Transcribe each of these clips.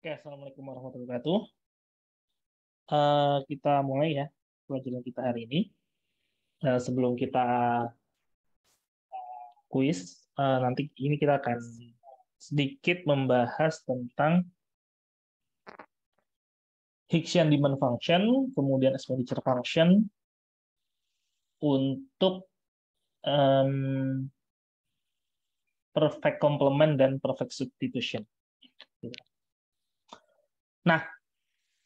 Oke, Assalamualaikum warahmatullahi wabarakatuh. Uh, kita mulai ya pelajaran kita hari ini. Uh, sebelum kita eh, kuis, uh, nanti ini kita akan sedikit membahas tentang Hicksian demand function, kemudian expenditure function untuk um, perfect complement dan perfect substitution. Gitu Nah,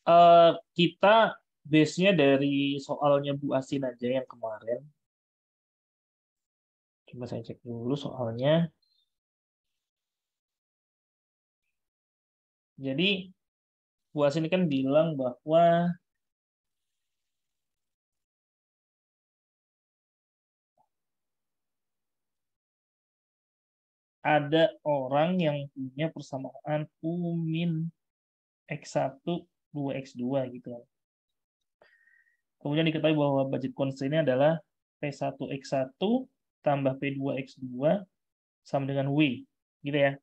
uh, kita base-nya dari soalnya Bu Asin aja yang kemarin. Coba saya cek dulu soalnya. Jadi Bu Asin kan bilang bahwa ada orang yang punya persamaan umin X1, 2X2 gitu. Kemudian diketahui bahwa budget constraint-nya adalah P1X1 tambah P2X2 sama dengan W. Gitu ya.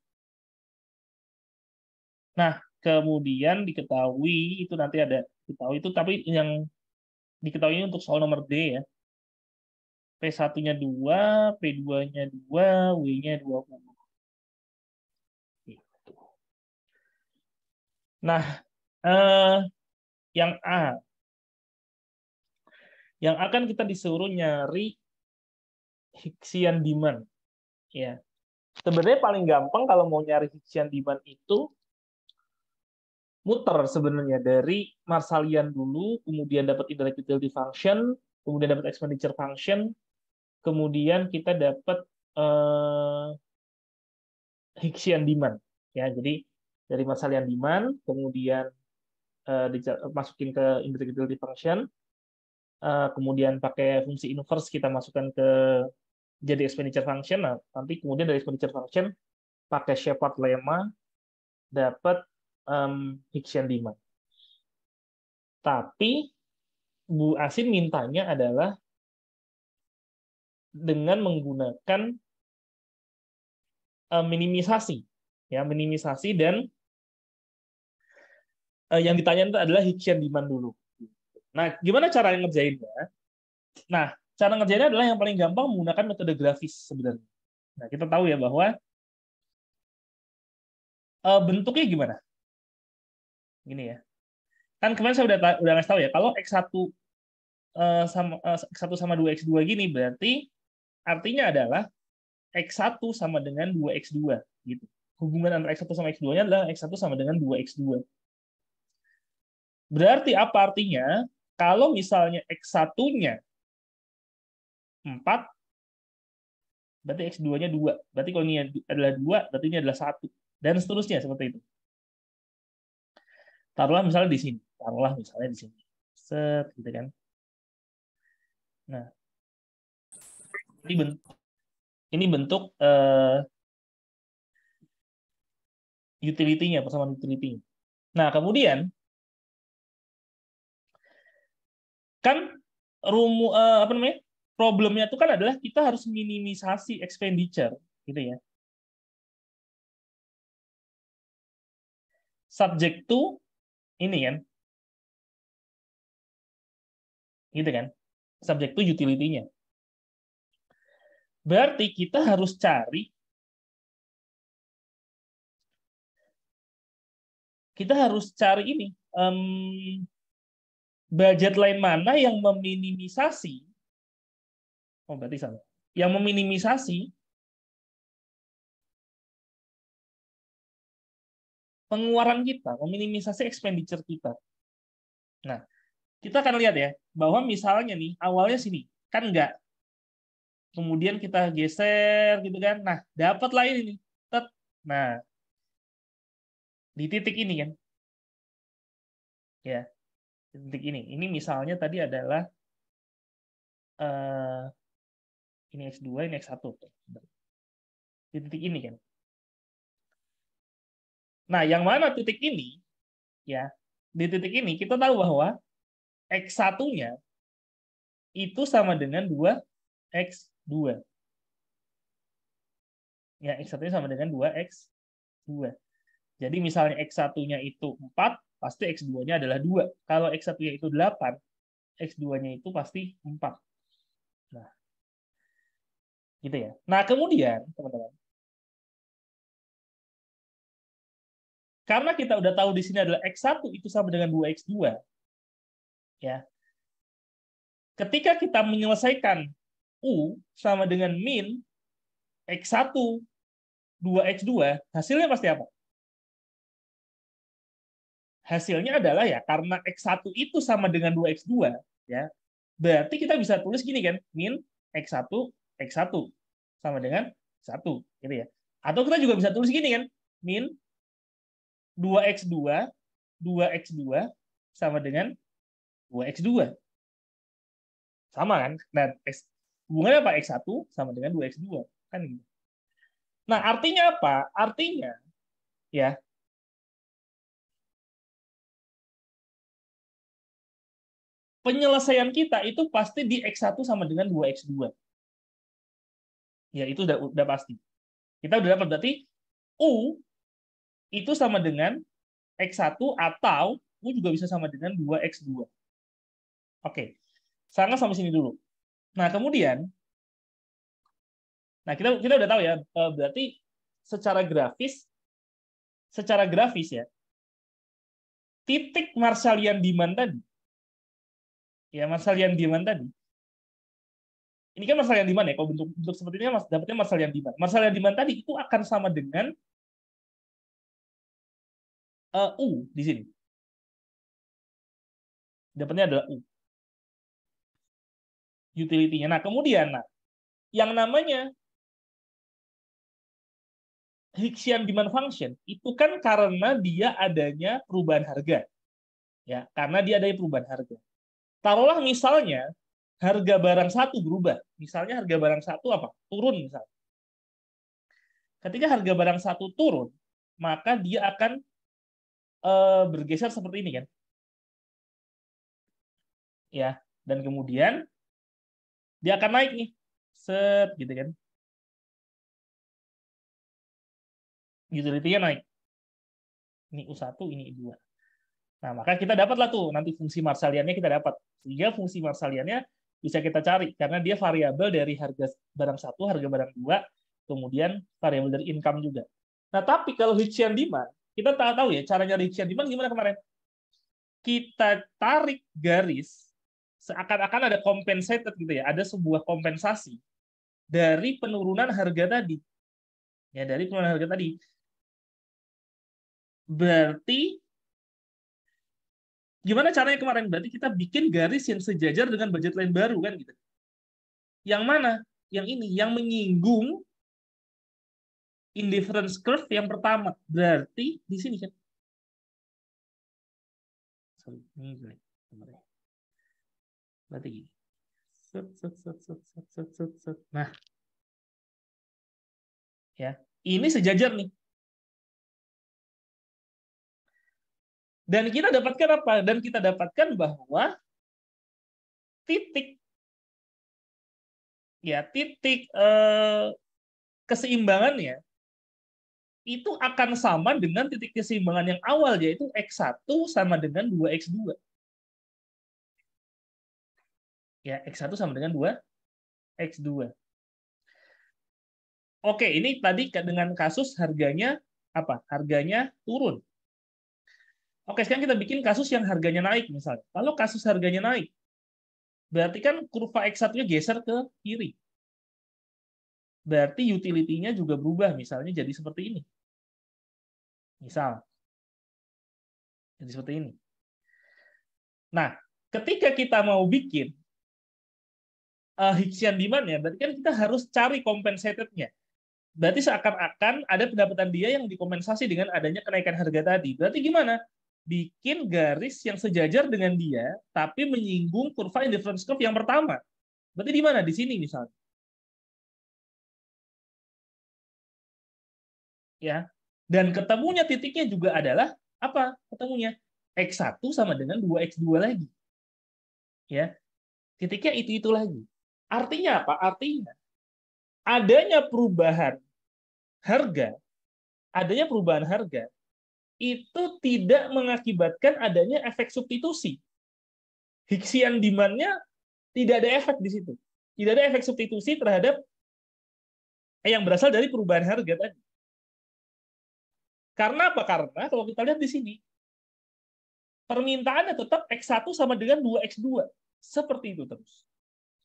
Nah, kemudian diketahui itu nanti ada diketahui itu tapi yang diketahui ini untuk soal nomor D ya. P1-nya 2, P2-nya 2, W-nya 20. Nah, eh, yang A, yang akan kita disuruh nyari Hixian demand. Ya, sebenarnya paling gampang kalau mau nyari Hixian demand itu muter sebenarnya dari Marsalian dulu, kemudian dapat indirect utility function, kemudian dapat expenditure function, kemudian kita dapat eh, Hixian demand. Ya, jadi dari masalah yang demand, kemudian uh, masukin ke integrity function, uh, kemudian pakai fungsi inverse kita masukkan ke jadi expenditure function, nah, nanti kemudian dari expenditure function pakai shepherd lemma dapat um, Higgs demand. Tapi Bu Asin mintanya adalah dengan menggunakan uh, minimisasi, ya minimisasi dan Eh, yang ditanyain itu adalah higien demand dulu. Nah, gimana cara ngerjainnya? Nah, cara ngerjainnya adalah yang paling gampang menggunakan metode grafis sebenarnya. Nah, kita tahu ya bahwa eh, bentuknya gimana? Gini ya. Kan kemarin saya udah udah ngasih tahu ya, kalau X1 eh, sama X1 sama 2X2 gini berarti artinya adalah X1 sama dengan 2X2 gitu. Hubungan antara X1 sama X2-nya adalah X1 sama dengan 2X2. Berarti apa artinya? Kalau misalnya X1-nya 4, berarti X2-nya 2. Berarti kalau ini adalah 2, berarti ini adalah 1. Dan seterusnya, seperti itu. Taruhlah misalnya di sini. Taruhlah misalnya di sini. Set, gitu kan. Nah, ini bentuk, ini bentuk uh, utility-nya, persamaan utility. -nya. Nah, kemudian kan rumu uh, apa namanya problemnya itu kan adalah kita harus minimisasi expenditure gitu ya subject to ini kan gitu kan subject to utility-nya berarti kita harus cari kita harus cari ini um, budget lain mana yang meminimisasi oh berarti salah yang meminimisasi pengeluaran kita, meminimisasi expenditure kita. Nah, kita akan lihat ya, bahwa misalnya nih, awalnya sini, kan enggak. Kemudian kita geser gitu kan. Nah, dapat lain ini. Tet. Nah, di titik ini kan. Ya, titik ini. Ini misalnya tadi adalah uh, ini X2, ini X1. Di titik ini kan. Nah, yang mana titik ini, ya, di titik ini kita tahu bahwa X1-nya itu sama dengan 2X2. Ya, X1-nya sama dengan 2X2. Jadi misalnya X1-nya itu 4, pasti X2-nya adalah 2. Kalau X1-nya itu 8, X2-nya itu pasti 4. Nah, gitu ya. Nah, kemudian, teman-teman, karena kita udah tahu di sini adalah X1 itu sama dengan 2X2, ya. Ketika kita menyelesaikan U sama dengan min X1 2X2, hasilnya pasti apa? hasilnya adalah ya karena X1 itu sama dengan 2X2, ya berarti kita bisa tulis gini kan, min X1, X1 sama dengan 1, gitu ya. Atau kita juga bisa tulis gini kan, min 2X2, 2X2 sama dengan 2X2. Sama kan? Nah, X, hubungannya apa? X1 sama dengan 2X2. Kan gitu. Nah, artinya apa? Artinya, ya penyelesaian kita itu pasti di X1 sama dengan 2X2. Ya, itu udah, udah pasti. Kita udah dapat berarti U itu sama dengan X1 atau U juga bisa sama dengan 2X2. Oke, sangat sampai sini dulu. Nah, kemudian, nah kita kita udah tahu ya, eh, berarti secara grafis, secara grafis ya, titik Marshallian demand tadi ya masalah yang demand tadi ini kan masalah yang demand ya kalau bentuk bentuk seperti ini mas dapatnya masal yang demand masalah yang demand tadi itu akan sama dengan uh, u di sini dapatnya adalah u utility nah kemudian nah yang namanya Hicksian demand function itu kan karena dia adanya perubahan harga ya karena dia adanya perubahan harga Taruhlah misalnya harga barang satu berubah. Misalnya harga barang satu apa? Turun misalnya. Ketika harga barang satu turun, maka dia akan eh, bergeser seperti ini kan. Ya, dan kemudian dia akan naik nih. Set gitu kan. Utility-nya naik. Ini U1, ini U2. Nah, maka kita dapatlah tuh nanti fungsi marsaliannya kita dapat. Sehingga fungsi marsaliannya bisa kita cari karena dia variabel dari harga barang satu, harga barang dua, kemudian variabel dari income juga. Nah, tapi kalau Hitchian demand, kita tak tahu ya caranya rich demand gimana kemarin. Kita tarik garis seakan-akan ada compensated gitu ya, ada sebuah kompensasi dari penurunan harga tadi. Ya, dari penurunan harga tadi. Berarti Gimana caranya kemarin? Berarti kita bikin garis yang sejajar dengan budget lain baru kan gitu. Yang mana? Yang ini, yang menyinggung indifference curve yang pertama. Berarti di sini kan. Berarti gini. Nah. Ya, ini sejajar nih. Dan kita dapatkan apa? Dan kita dapatkan bahwa titik ya titik eh, keseimbangannya itu akan sama dengan titik keseimbangan yang awal yaitu x1 sama dengan 2x2. Ya, x1 sama dengan 2x2. Oke, ini tadi dengan kasus harganya apa? Harganya turun. Oke, sekarang kita bikin kasus yang harganya naik misalnya. Kalau kasus harganya naik, berarti kan kurva X1-nya geser ke kiri. Berarti utility-nya juga berubah, misalnya jadi seperti ini. Misal. Jadi seperti ini. Nah, ketika kita mau bikin uh, eh, Hixian demand ya, berarti kan kita harus cari compensated-nya. Berarti seakan-akan ada pendapatan dia yang dikompensasi dengan adanya kenaikan harga tadi. Berarti gimana? bikin garis yang sejajar dengan dia, tapi menyinggung kurva indifference curve yang pertama. Berarti di mana? Di sini misalnya. Ya. Dan ketemunya titiknya juga adalah apa? Ketemunya X1 sama dengan 2X2 lagi. Ya. Titiknya itu-itu lagi. Artinya apa? Artinya adanya perubahan harga, adanya perubahan harga itu tidak mengakibatkan adanya efek substitusi. Hiksian demand-nya tidak ada efek di situ. Tidak ada efek substitusi terhadap yang berasal dari perubahan harga tadi. Karena apa? Karena kalau kita lihat di sini, permintaannya tetap X1 sama dengan 2X2. Seperti itu terus.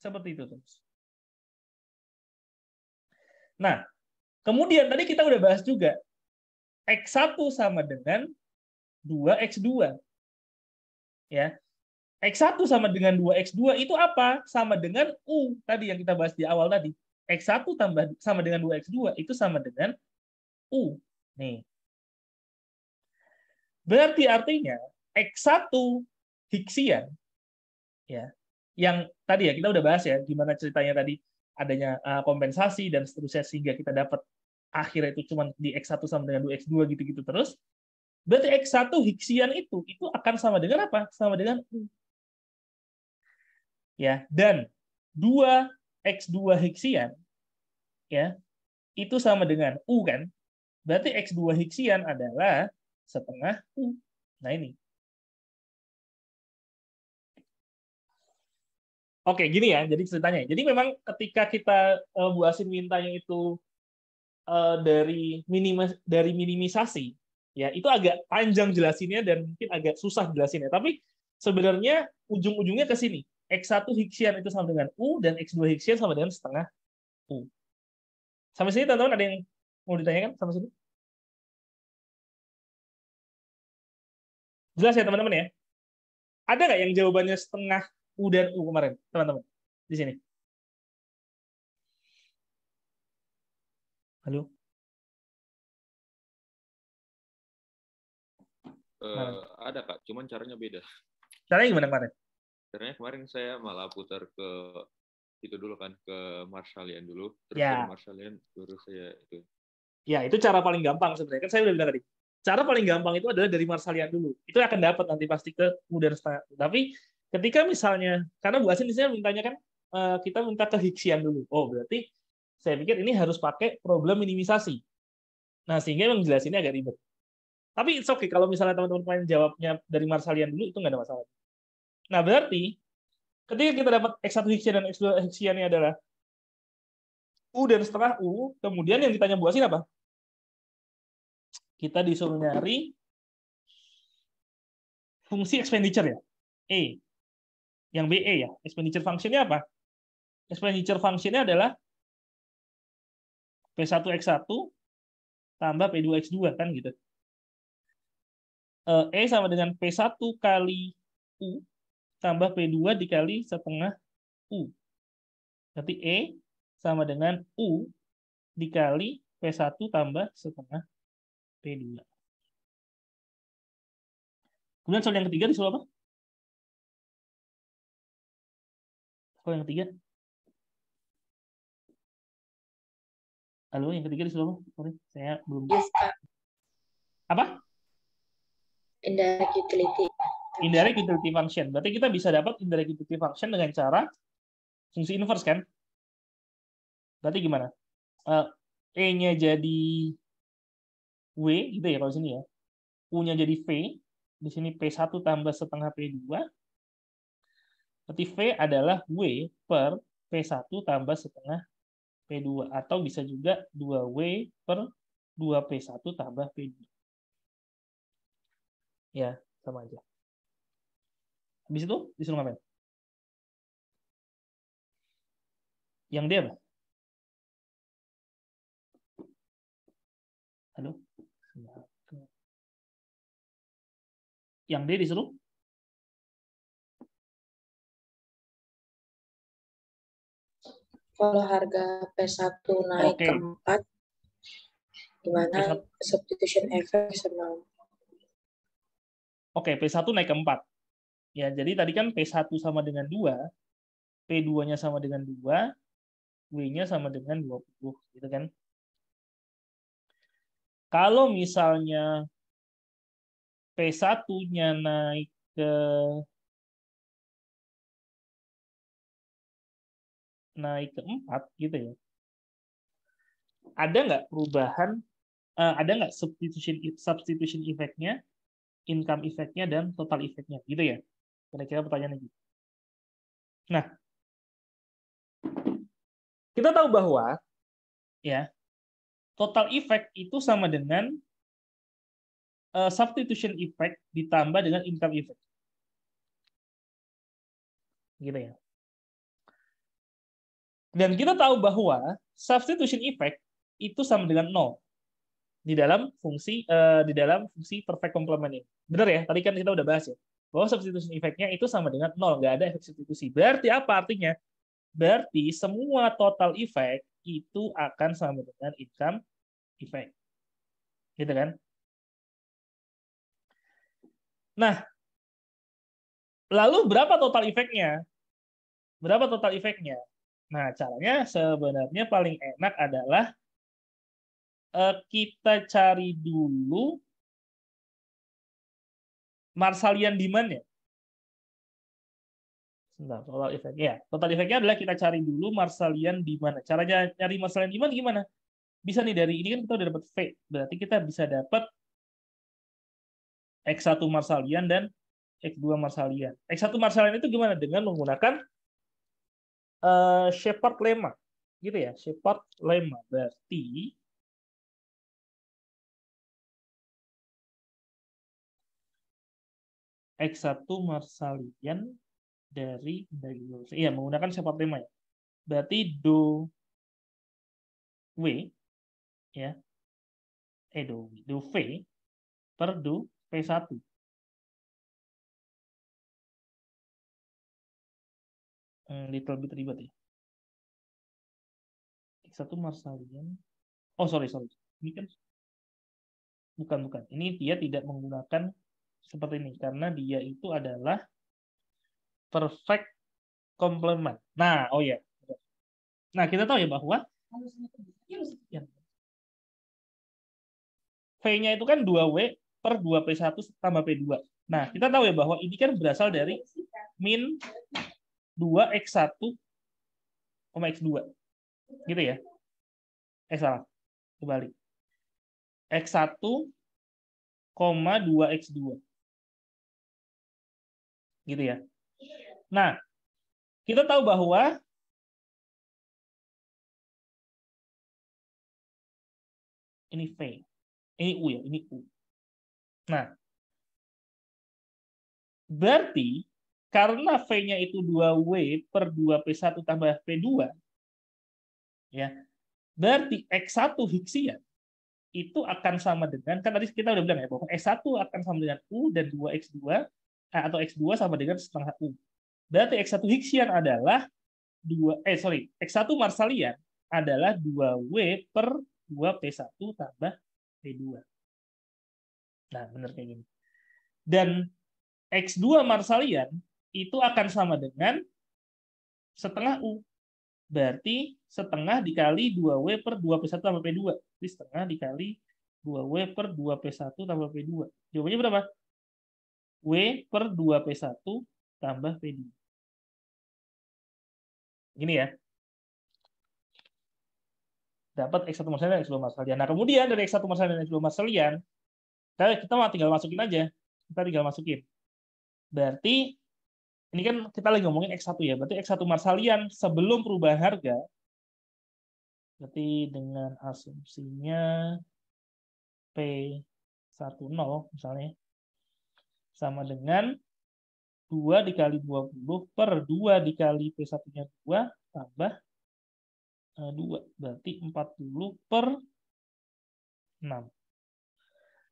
Seperti itu terus. Nah, kemudian tadi kita udah bahas juga, X1 sama dengan 2X2. Ya. X1 sama dengan 2X2 itu apa? Sama dengan U tadi yang kita bahas di awal tadi. X1 tambah sama dengan 2X2 itu sama dengan U. Nih. Berarti artinya X1 Higsian ya, yang tadi ya kita udah bahas ya gimana ceritanya tadi adanya eh, kompensasi dan seterusnya sehingga kita dapat akhirnya itu cuma di X1 sama dengan 2X2 gitu-gitu terus, berarti X1 Higsian itu, itu akan sama dengan apa? Sama dengan U. Ya, dan 2X2 Higsian, ya, itu sama dengan U kan? Berarti X2 Higsian adalah setengah U. Nah ini. Oke, gini ya. Jadi ceritanya. Jadi memang ketika kita eh, Bu Asin mintanya itu Eh, dari minima dari minimisasi ya itu agak panjang jelasinnya dan mungkin agak susah jelasinnya tapi sebenarnya ujung-ujungnya ke sini X1 hiksian itu sama dengan U dan X2 hiksian sama dengan setengah U. Sampai sini teman-teman ada yang mau ditanyakan sampai sini? Jelas ya teman-teman ya? Ada nggak yang jawabannya setengah U dan U kemarin, teman-teman? Di sini. Halo. Uh, ada kak, cuman caranya beda. Caranya gimana kemarin? Caranya kemarin saya malah putar ke itu dulu kan ke Marshallian dulu, terus yeah. Marshallian baru saya itu. Ya itu cara paling gampang sebenarnya. Kan saya udah bilang tadi, cara paling gampang itu adalah dari Marshallian dulu. Itu akan dapat nanti pasti ke modern Tapi ketika misalnya, karena Bu Asin misalnya mintanya kan eh, kita minta ke Hixian dulu. Oh berarti saya pikir ini harus pakai problem minimisasi. Nah, sehingga memang jelas ini agak ribet. Tapi it's okay kalau misalnya teman-teman pengen jawabnya dari Marsalian dulu itu nggak ada masalah. Nah, berarti ketika kita dapat X1 Hixian dan X2 Hixian ini adalah U dan setelah U, kemudian yang ditanya buat siapa? apa? Kita disuruh nyari fungsi expenditure ya, E. Yang BE ya, expenditure function-nya apa? Expenditure function-nya adalah P1X1 tambah P2X2 kan gitu. Eh, e sama dengan P1 kali U tambah P2 dikali setengah U. Berarti E sama dengan U dikali P1 tambah setengah P2. Kemudian soal yang ketiga disuruh apa? Soal yang ketiga. Lalu kan yang ketiga disuruh apa? Sorry, saya belum. Yes, Kak. Apa? Indirect utility. Indirect utility function. Berarti kita bisa dapat indirect utility function dengan cara fungsi inverse kan? Berarti gimana? Uh, E-nya jadi W gitu ya kalau sini ya. U-nya jadi V. Di sini P1 tambah setengah P2. Berarti V adalah W per P1 tambah setengah P2 atau bisa juga 2W per 2P1 tambah P2. Ya, sama aja. Habis itu disuruh ngapain? Yang dia apa? Halo? Yang D disuruh kalau harga P1 naik okay. ke 4 gimana P1. substitution effect sama Oke, okay, P1 naik ke 4. Ya, jadi tadi kan P1 sama dengan 2, P2-nya sama dengan 2, W-nya sama dengan 20, gitu kan. Kalau misalnya P1-nya naik ke naik ke 4 gitu ya. Ada nggak perubahan, eh, ada nggak substitution e-, substitution effect-nya, income effect-nya, dan total effect-nya gitu ya. Kira-kira pertanyaannya. gitu Nah, kita tahu bahwa ya total effect itu sama dengan uh, substitution effect ditambah dengan income effect. Gitu ya. Dan kita tahu bahwa substitution effect itu sama dengan nol di dalam fungsi uh, di dalam fungsi perfect complement ini. Benar ya? Tadi kan kita udah bahas ya bahwa substitution effect-nya itu sama dengan nol, nggak ada efek substitusi. Berarti apa artinya? Berarti semua total effect itu akan sama dengan income effect. Gitu kan? Nah, lalu berapa total efeknya? Berapa total efeknya? Nah, caranya sebenarnya paling enak adalah eh, kita cari dulu Marsalian demand ya. Sebentar, total effect ya. Total effect adalah kita cari dulu Marsalian demand. Nah, caranya cari Marsalian demand gimana? Bisa nih dari ini kan kita udah dapat V. Berarti kita bisa dapat X1 Marsalian dan X2 Marsalian. X1 Marsalian itu gimana? Dengan menggunakan uh, Shepard Lema. Gitu ya, Shepard Lema. Berarti X1 Marsalian dari Dagilus. Iya, menggunakan Shepard Lema ya. Berarti do W ya. Eh do, do V per do P1 Eh, little bit ribet ya. X1 Marsalian. Oh, sorry, sorry. Ini kan bukan bukan. Ini dia tidak menggunakan seperti ini karena dia itu adalah perfect complement. Nah, oh ya. Nah, kita tahu ya bahwa V-nya itu kan 2W per 2P1 tambah P2. Nah, kita tahu ya bahwa ini kan berasal dari min 2 X1 sama X2. Gitu ya. Eh salah. Kebalik. X1 koma 2 X2. Gitu ya. Nah, kita tahu bahwa ini V. Ini U ya, ini U. Nah, berarti karena V-nya itu 2W per 2P1 tambah P2, ya, berarti X1 Higgsnya itu akan sama dengan, kan tadi kita udah bilang ya, bahwa X1 akan sama dengan U dan 2X2, eh, atau X2 sama dengan setengah U. Berarti X1 Higgsyan adalah 2, eh sorry, X1 Marsalian adalah 2W per 2P1 tambah P2. Nah, benar kayak gini. Dan X2 Marsalian itu akan sama dengan setengah U. Berarti setengah dikali 2W per 2 P1 tambah P2. Jadi setengah dikali 2W per 2 P1 tambah P2. Jawabannya berapa? W per 2 P1 tambah P2. Gini ya. Dapat X1 masalah dan X2 mas Nah, kemudian dari X1 masalah dan X2 mas kita tinggal masukin aja. Kita tinggal masukin. Berarti ini kan kita lagi ngomongin X1 ya, berarti X1 Marsalian sebelum perubahan harga, berarti dengan asumsinya P10 misalnya, sama dengan 2 dikali 20 per 2 dikali P1-nya 2 tambah 2. Eh, berarti 40 per 6.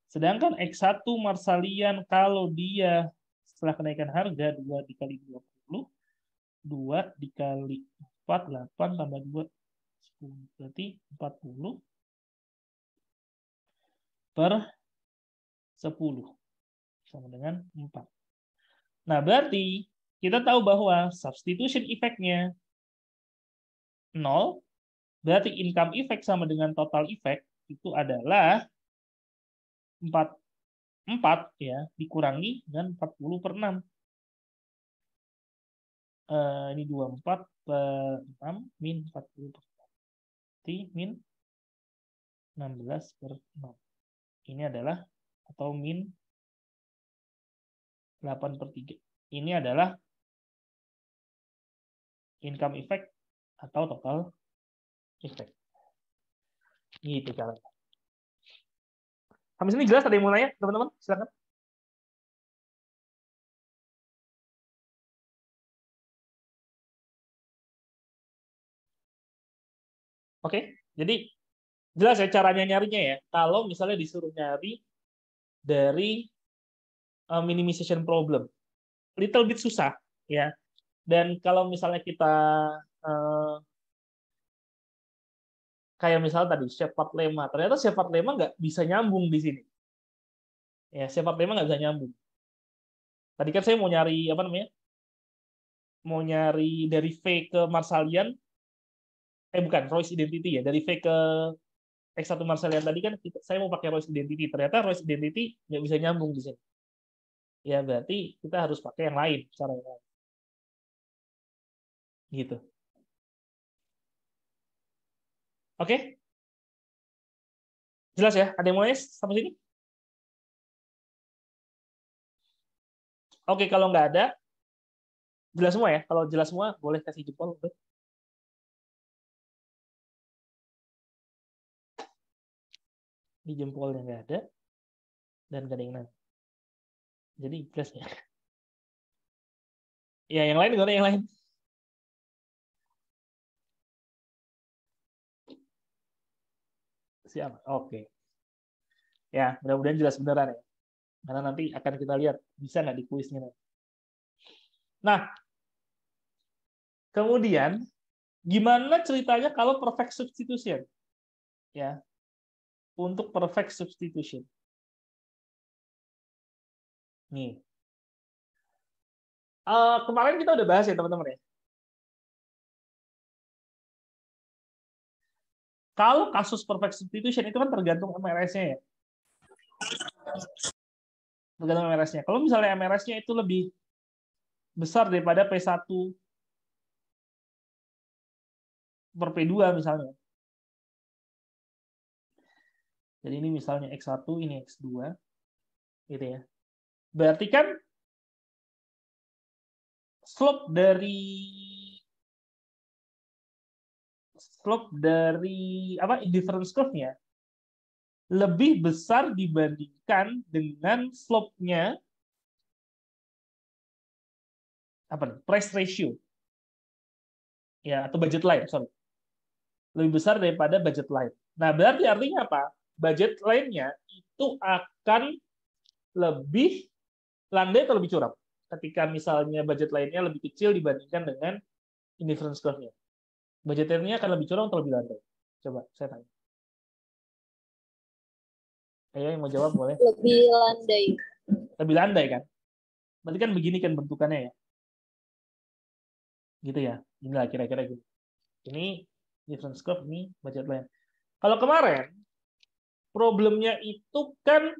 Sedangkan X1 Marsalian kalau dia setelah kenaikan harga 2 dikali 20, 2 dikali 4, 8 tambah 2, 10. Berarti 40 per 10. Sama dengan 4. Nah, berarti kita tahu bahwa substitution effect-nya 0, berarti income effect sama dengan total effect itu adalah 40 4 ya dikurangi dengan 40 per 6. Uh, eh, ini 24 per 6 min 40 per 6. Berarti min 16 per 6. Ini adalah atau min 8 per 3. Ini adalah income effect atau total effect. Gitu caranya. Habis ini jelas ada yang mau nanya, teman-teman? Silakan. Oke, okay? jadi jelas ya caranya nyarinya ya. Kalau misalnya disuruh nyari dari uh, minimization problem, little bit susah ya. Dan kalau misalnya kita uh, kayak misalnya tadi Shepard Lema, ternyata Shepard Lema nggak bisa nyambung di sini. Ya, Shepard Lema nggak bisa nyambung. Tadi kan saya mau nyari apa namanya? Mau nyari dari V ke Marsalian, eh bukan Royce Identity ya, dari V ke X1 Marsalian tadi kan saya mau pakai Royce Identity, ternyata Royce Identity nggak bisa nyambung di sini. Ya berarti kita harus pakai yang lain, cara yang lain. Gitu. Oke? Okay? Jelas ya? Ada yang mau sampai sini? Oke, okay, kalau nggak ada, jelas semua ya? Kalau jelas semua, boleh kasih jempol. Oke? jempol yang nggak ada dan nggak ada yang lain. Jadi jelas ya. Ya yang lain gimana yang lain? siapa? Oke. Okay. Ya, mudah-mudahan jelas beneran ya. Karena nanti akan kita lihat bisa nggak di kuisnya. Nah, kemudian gimana ceritanya kalau perfect substitution? Ya. Untuk perfect substitution. Nih. Uh, kemarin kita udah bahas ya, teman-teman ya. Kalau kasus perfect substitution itu kan tergantung MRS-nya ya. Tergantung MRS-nya. Kalau misalnya MRS-nya itu lebih besar daripada P1 per P2 misalnya. Jadi ini misalnya X1, ini X2. Gitu ya. Berarti kan slope dari slope dari apa indifference curve-nya lebih besar dibandingkan dengan slope-nya apa nih? price ratio ya atau budget line sorry lebih besar daripada budget line nah berarti artinya apa budget line-nya itu akan lebih landai atau lebih curam ketika misalnya budget lainnya lebih kecil dibandingkan dengan indifference curve-nya budgeternya akan lebih curang atau lebih landai? Coba saya tanya. Ayah yang mau jawab boleh? Lebih landai. Lebih landai kan? Berarti kan begini kan bentukannya ya? Gitu ya. Inilah kira-kira gitu. Ini difference curve, ini budget line. Kalau kemarin, problemnya itu kan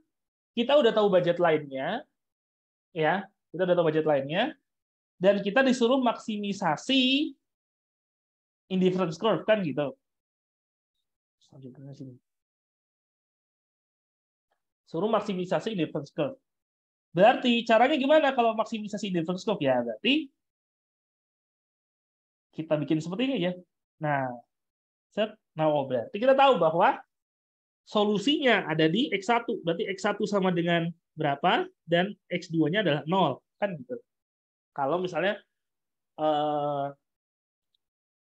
kita udah tahu budget lainnya, ya, kita udah tahu budget lainnya, dan kita disuruh maksimisasi indifference curve kan gitu. Suruh maksimisasi indifference curve. Berarti caranya gimana kalau maksimisasi indifference curve ya? Berarti kita bikin seperti ini ya. Nah, set now nah, oh, berarti kita tahu bahwa solusinya ada di x1. Berarti x1 sama dengan berapa dan x2-nya adalah 0, kan gitu. Kalau misalnya eh,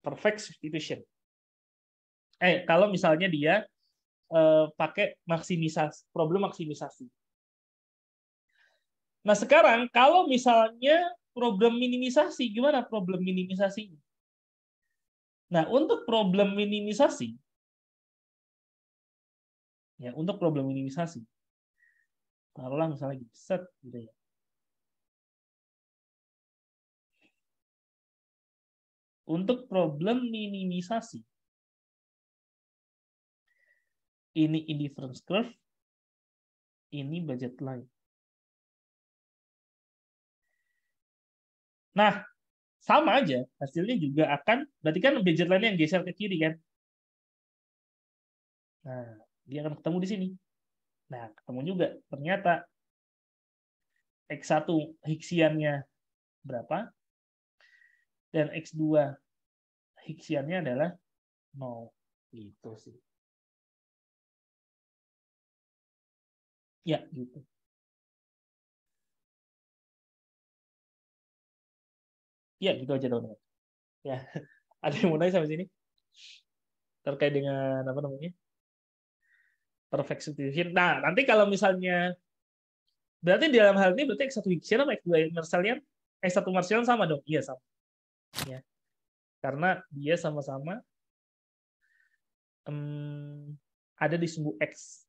perfect substitution. Eh, kalau misalnya dia eh, pakai maksimisasi problem maksimisasi. Nah, sekarang kalau misalnya problem minimisasi, gimana problem minimisasinya? Nah, untuk problem minimisasi ya, untuk problem minimisasi taruhlah misalnya gitu, set gitu ya. untuk problem minimisasi. Ini indifference curve, ini budget line. Nah, sama aja hasilnya juga akan berarti kan budget line yang geser ke kiri kan. Nah, dia akan ketemu di sini. Nah, ketemu juga ternyata X1 hiksiannya berapa? dan X2 higgs adalah 0. Gitu sih. Ya, gitu. Ya, gitu aja dong. Ya. Ada yang mau nanya sampai sini? Terkait dengan apa namanya? Perfect substitution. Nah, nanti kalau misalnya berarti di dalam hal ini berarti X1 Higgs sama X2 Marshallian X1 Marshallian sama dong? Iya, sama ya karena dia sama-sama um, ada di sumbu x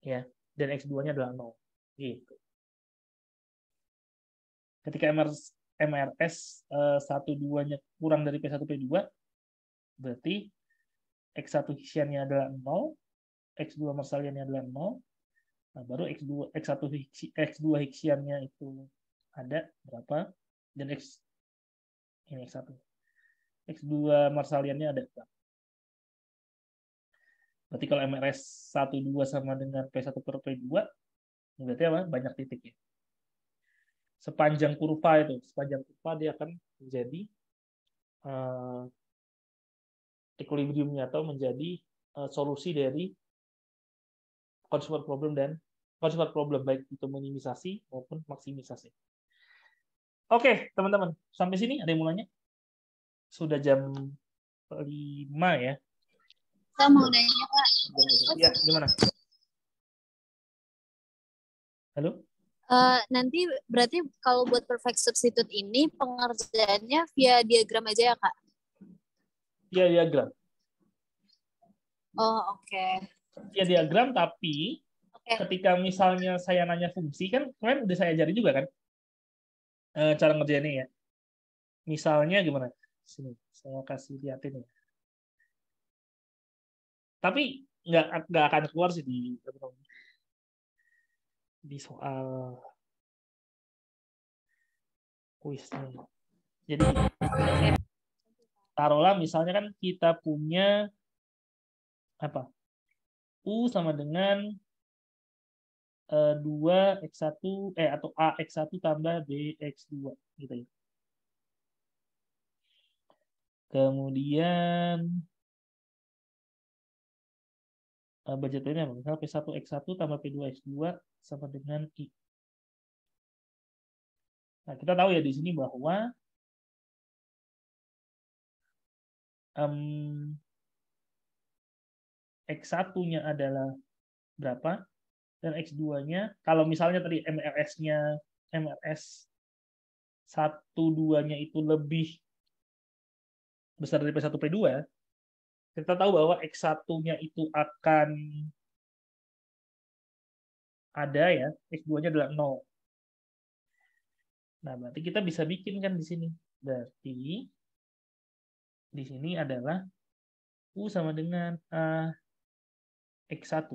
ya dan x2-nya adalah 0 gitu ketika MRS, MRS uh, eh, 1 nya kurang dari P1 P2 berarti X1 Hessian-nya adalah 0, X2 Marsalian-nya adalah 0. Nah, baru X2 X1 X2 Hessian-nya itu ada berapa dan X ini X1 X2 marsaliannya ada berarti kalau MRS 12 sama dengan P1 per P2 berarti apa banyak titik ya sepanjang kurva itu sepanjang kurva dia akan menjadi uh, equilibriumnya atau menjadi uh, solusi dari consumer problem dan consumer problem baik itu minimisasi maupun maksimisasi. Oke, teman-teman. Sampai sini ada yang mulanya? Sudah jam 5 ya. Saya mau nanya, Pak. Ya, gimana? Halo? Uh, nanti berarti kalau buat perfect substitute ini pengerjaannya via diagram aja ya kak? Via diagram. Oh oke. Okay. Via diagram tapi okay. ketika misalnya saya nanya fungsi kan kemarin udah saya ajari juga kan? uh, cara ngerjainnya ya. Misalnya gimana? Sini, saya kasih liatin ya. Tapi nggak nggak akan keluar sih di di soal kuis nih. Jadi taruhlah misalnya kan kita punya apa u sama dengan 2 eh, X1 eh atau A 1 tambah bx 2 gitu ya. Kemudian eh, budget ini apa? Misal P1 X1 tambah P2 X2 sama dengan I. Nah, kita tahu ya di sini bahwa um, X1-nya adalah berapa? dan X2-nya. Kalau misalnya tadi MRS-nya MRS 1 2-nya itu lebih besar dari P1 P2, kita tahu bahwa X1-nya itu akan ada ya, X2-nya adalah 0. Nah, berarti kita bisa bikin kan di sini. Berarti di sini adalah U sama dengan A eh, X1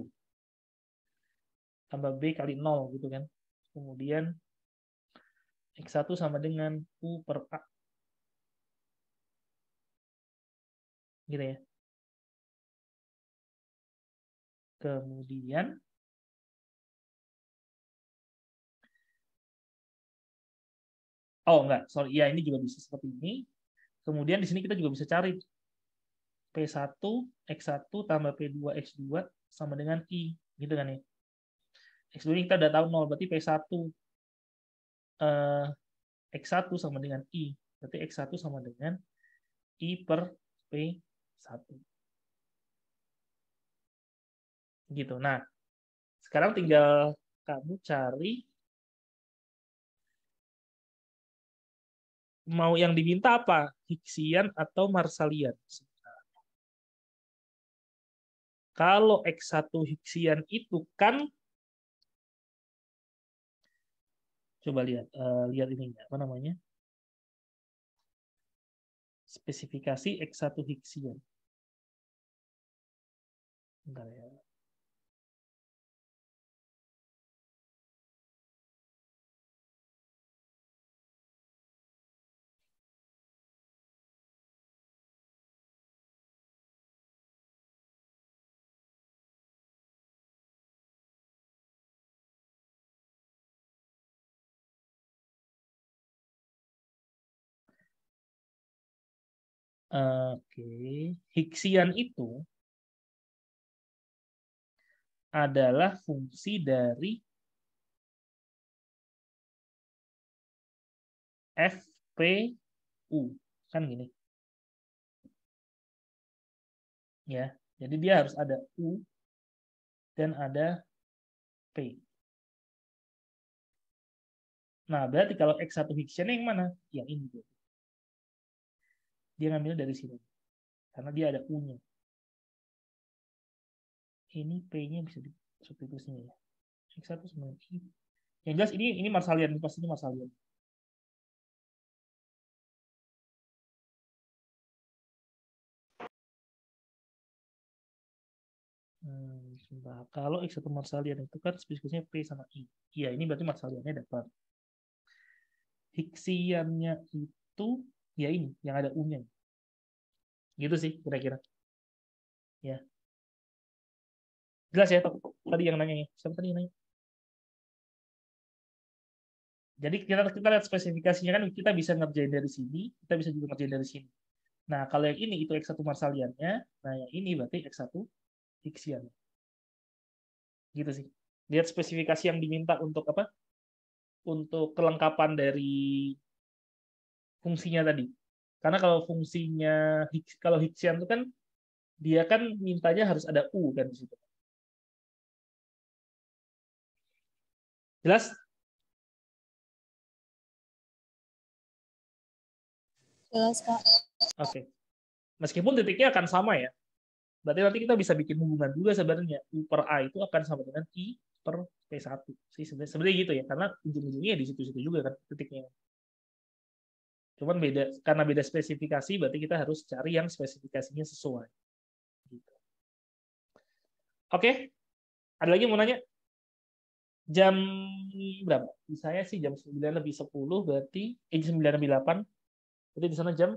tambah B kali 0 gitu kan. Kemudian X1 sama dengan U per A. Gitu ya. Kemudian Oh enggak, sorry. Ya ini juga bisa seperti ini. Kemudian di sini kita juga bisa cari P1, X1 tambah P2, X2 sama dengan I. Gitu kan ya. X ini kita udah tahu 0, berarti P1 eh, X1 sama dengan I. Berarti X1 sama dengan I per P1. Gitu. Nah, sekarang tinggal kamu cari mau yang diminta apa? Hixian atau Marsalian? Kalau X1 Hixian itu kan Coba lihat uh, lihat ini apa namanya? Spesifikasi X1 Higgs. Bentar ya. Oke, okay. Hiksian itu adalah fungsi dari FPU. Kan gini. Ya, jadi dia harus ada U dan ada P. Nah, berarti kalau X1 Higgsnya yang mana? Yang ini. Dia ngambil dari sini. Karena dia ada U-nya. Ini P-nya bisa disubstitusi sini ya. x satu sama I. Yang jelas ini ini marsalian, pasti ini marsalian. Nah, Kalau X1 marsalian itu kan spesifikasinya P sama I. Iya, ini berarti marsaliannya dapat. Hiksiannya itu ya ini yang ada u Gitu sih kira-kira. Ya. Jelas ya tadi yang nanya Siapa tadi yang nanya? Jadi kita kita lihat spesifikasinya kan kita bisa ngerjain dari sini, kita bisa juga ngerjain dari sini. Nah, kalau yang ini itu X1 marsaliannya, nah yang ini berarti X1 Higgsian. Gitu sih. Lihat spesifikasi yang diminta untuk apa? Untuk kelengkapan dari fungsinya tadi. Karena kalau fungsinya kalau Hixian itu kan dia kan mintanya harus ada u kan di situ. Jelas? Jelas, Kak. Oke. Okay. Meskipun titiknya akan sama ya. Berarti nanti kita bisa bikin hubungan juga sebenarnya. U per A itu akan sama dengan I per P1. Sebenarnya gitu ya. Karena ujung-ujungnya di situ-situ juga kan titiknya. Cuman beda karena beda spesifikasi berarti kita harus cari yang spesifikasinya sesuai. Gitu. Oke, ada lagi yang mau nanya? Jam berapa? Di saya sih jam 9 lebih 10 berarti eh, 9 lebih 8. Berarti di sana jam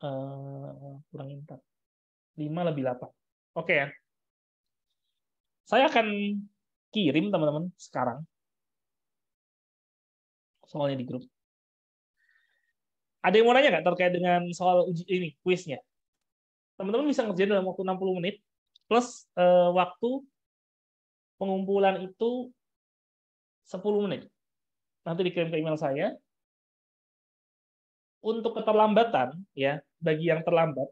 uh, kurang 4. 5 lebih 8. Oke okay, ya. Saya akan kirim teman-teman sekarang soalnya di grup. Ada yang mau nanya nggak terkait dengan soal uji ini kuisnya? Teman-teman bisa ngerjain dalam waktu 60 menit plus uh, waktu pengumpulan itu 10 menit. Nanti dikirim ke email saya. Untuk keterlambatan ya, bagi yang terlambat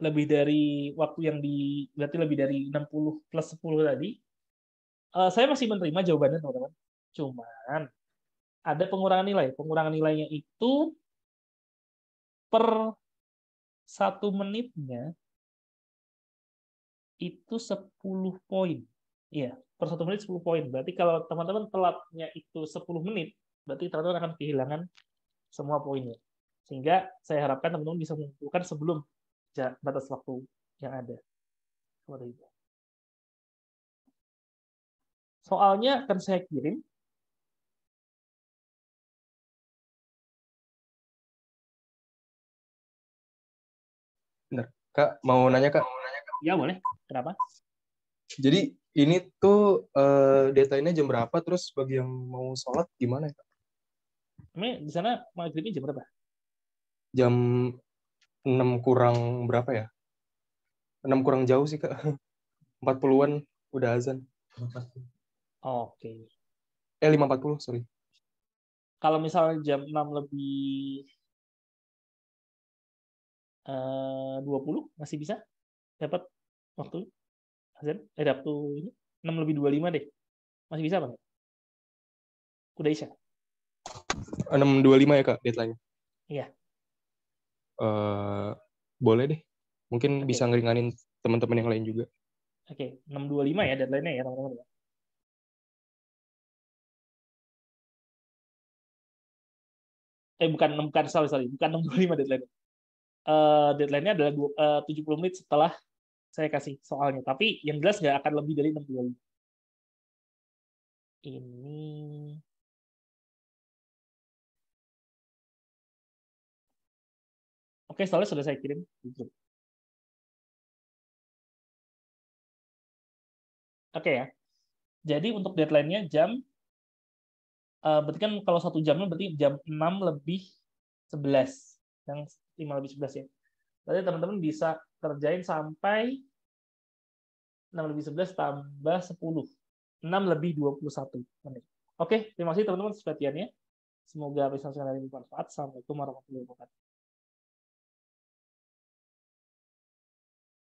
lebih dari waktu yang di berarti lebih dari 60 plus 10 tadi, uh, saya masih menerima jawabannya teman-teman. Cuman ada pengurangan nilai. Pengurangan nilainya itu per satu menitnya itu 10 poin. Iya, per satu menit 10 poin. Berarti kalau teman-teman telatnya itu 10 menit, berarti teman-teman akan kehilangan semua poinnya. Sehingga saya harapkan teman-teman bisa mengumpulkan sebelum batas waktu yang ada. Seperti itu. Soalnya akan saya kirim Kak, mau nanya Kak? Ya boleh. Kenapa? Jadi ini tuh uh, eh, detailnya jam berapa? Terus bagi yang mau sholat gimana ya Kak? Ini di sana maghribnya jam berapa? Jam 6 kurang berapa ya? 6 kurang jauh sih Kak. 40-an udah azan. Oh, Oke. Okay. Eh 5.40, sorry. Kalau misalnya jam 6 lebih 20 eh, masih bisa dapat waktu Azan eh waktu ini 6 lebih 25 deh. Masih bisa Bang. Kuda bisa. 6.25 ya Kak deadline nya Iya. Eh Uh, boleh deh. Mungkin okay. bisa ngeringanin teman-teman yang lain juga. Oke, okay. 6.25 ya deadline-nya ya teman-teman. Ya. Eh bukan 6 bukan sorry sorry, bukan 6.25 deadline. -nya uh, deadline-nya adalah eh, uh, 70 menit setelah saya kasih soalnya. Tapi yang jelas nggak akan lebih dari menit. Ini Oke, soalnya sudah saya kirim Oke okay, Oke ya. Jadi untuk deadline-nya jam uh, berarti kan kalau satu jamnya berarti jam 6 lebih 11 yang 5 lebih 11 ya. Berarti teman-teman bisa kerjain sampai 6 lebih 11 tambah 10. 6 lebih 21 menit. Oke, terima kasih teman-teman atas perhatiannya. Semoga bisa sekali saya bermanfaat. Assalamualaikum warahmatullahi wabarakatuh.